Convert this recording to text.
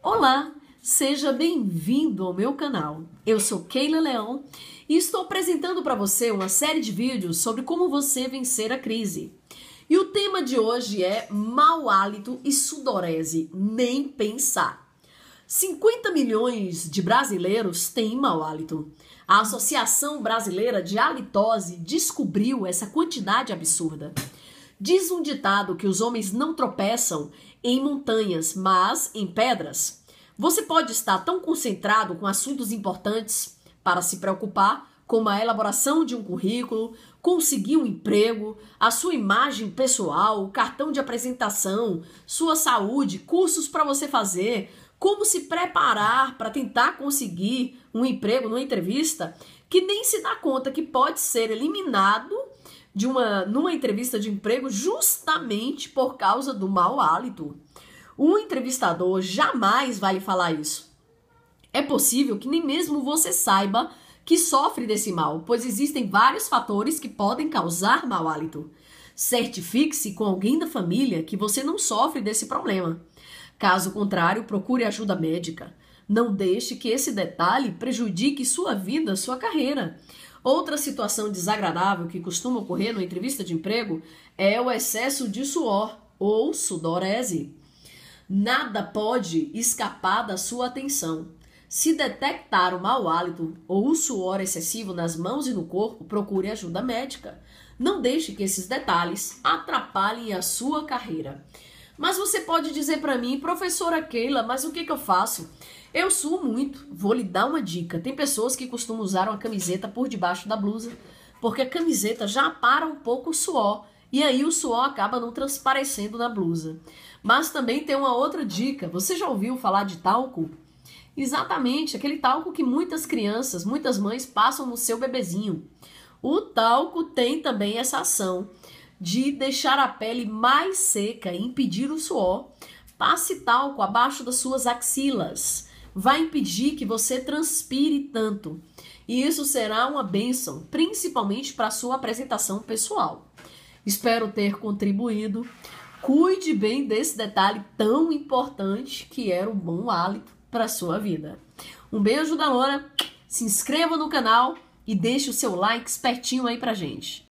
Olá, seja bem-vindo ao meu canal. Eu sou Keila Leão e estou apresentando para você uma série de vídeos sobre como você vencer a crise. E o tema de hoje é mau hálito e sudorese, nem pensar. 50 milhões de brasileiros têm mau hálito. A Associação Brasileira de Halitose descobriu essa quantidade absurda. Diz um ditado que os homens não tropeçam em montanhas, mas em pedras. Você pode estar tão concentrado com assuntos importantes para se preocupar, como a elaboração de um currículo, conseguir um emprego, a sua imagem pessoal, cartão de apresentação, sua saúde, cursos para você fazer, como se preparar para tentar conseguir um emprego numa entrevista, que nem se dá conta que pode ser eliminado de uma numa entrevista de emprego justamente por causa do mau hálito. Um entrevistador jamais vai lhe falar isso. É possível que nem mesmo você saiba que sofre desse mal, pois existem vários fatores que podem causar mau hálito. Certifique-se com alguém da família que você não sofre desse problema. Caso contrário, procure ajuda médica. Não deixe que esse detalhe prejudique sua vida, sua carreira. Outra situação desagradável que costuma ocorrer numa entrevista de emprego é o excesso de suor ou sudorese. Nada pode escapar da sua atenção. Se detectar o mau hálito ou o suor excessivo nas mãos e no corpo, procure ajuda médica. Não deixe que esses detalhes atrapalhem a sua carreira. Mas você pode dizer para mim, professora Keila, mas o que, que eu faço? Eu suo muito. Vou lhe dar uma dica. Tem pessoas que costumam usar uma camiseta por debaixo da blusa, porque a camiseta já para um pouco o suor. E aí o suor acaba não transparecendo na blusa. Mas também tem uma outra dica. Você já ouviu falar de talco? Exatamente, aquele talco que muitas crianças, muitas mães passam no seu bebezinho. O talco tem também essa ação de deixar a pele mais seca, impedir o suor. Passe talco abaixo das suas axilas. Vai impedir que você transpire tanto. E isso será uma bênção, principalmente para a sua apresentação pessoal. Espero ter contribuído. Cuide bem desse detalhe tão importante que era o bom hálito para sua vida. Um beijo da Lora. se inscreva no canal e deixe o seu like espertinho aí pra gente.